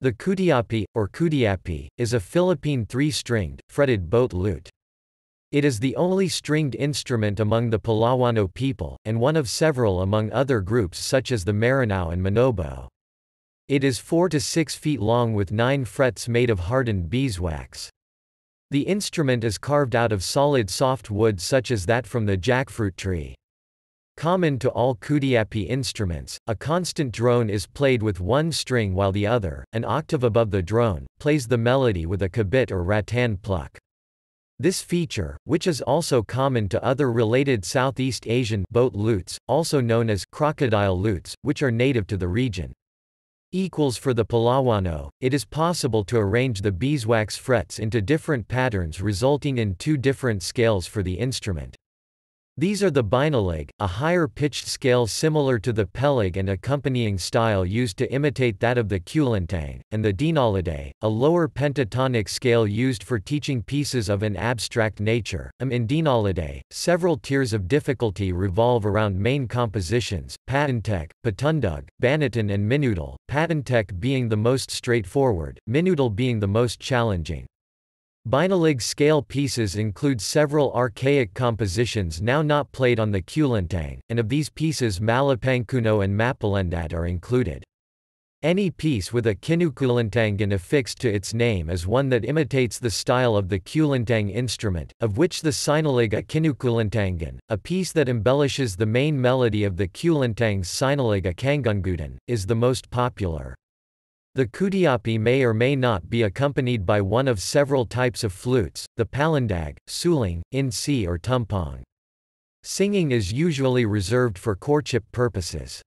The cutiapi, or cutiapi, is a Philippine three-stringed, fretted boat lute. It is the only stringed instrument among the Palawano people, and one of several among other groups such as the Maranao and Manobo. It is 4 to 6 feet long with 9 frets made of hardened beeswax. The instrument is carved out of solid soft wood such as that from the jackfruit tree. Common to all kudiapi instruments, a constant drone is played with one string while the other, an octave above the drone, plays the melody with a kabit or rattan pluck. This feature, which is also common to other related Southeast Asian boat lutes, also known as crocodile lutes, which are native to the region. Equals for the Palawano, it is possible to arrange the beeswax frets into different patterns resulting in two different scales for the instrument. These are the binalig, a higher pitched scale similar to the pelig and accompanying style used to imitate that of the kulintang, and the dinalidae, a lower pentatonic scale used for teaching pieces of an abstract nature. Am um, in dinalidae, several tiers of difficulty revolve around main compositions, patentek, patundug, banatan and minudal, patentek being the most straightforward, minudal being the most challenging. Binalig scale pieces include several archaic compositions now not played on the Kulintang, and of these pieces Malapankuno and Mapalendat are included. Any piece with a Kinukulintangan affixed to its name is one that imitates the style of the Kulintang instrument, of which the Sinalig a Kinukulintangan, a piece that embellishes the main melody of the Kulintang's Sinalig a Kangungudan, is the most popular. The kutiapi may or may not be accompanied by one of several types of flutes, the palandag, suling, insi or tumpong. Singing is usually reserved for courtship purposes.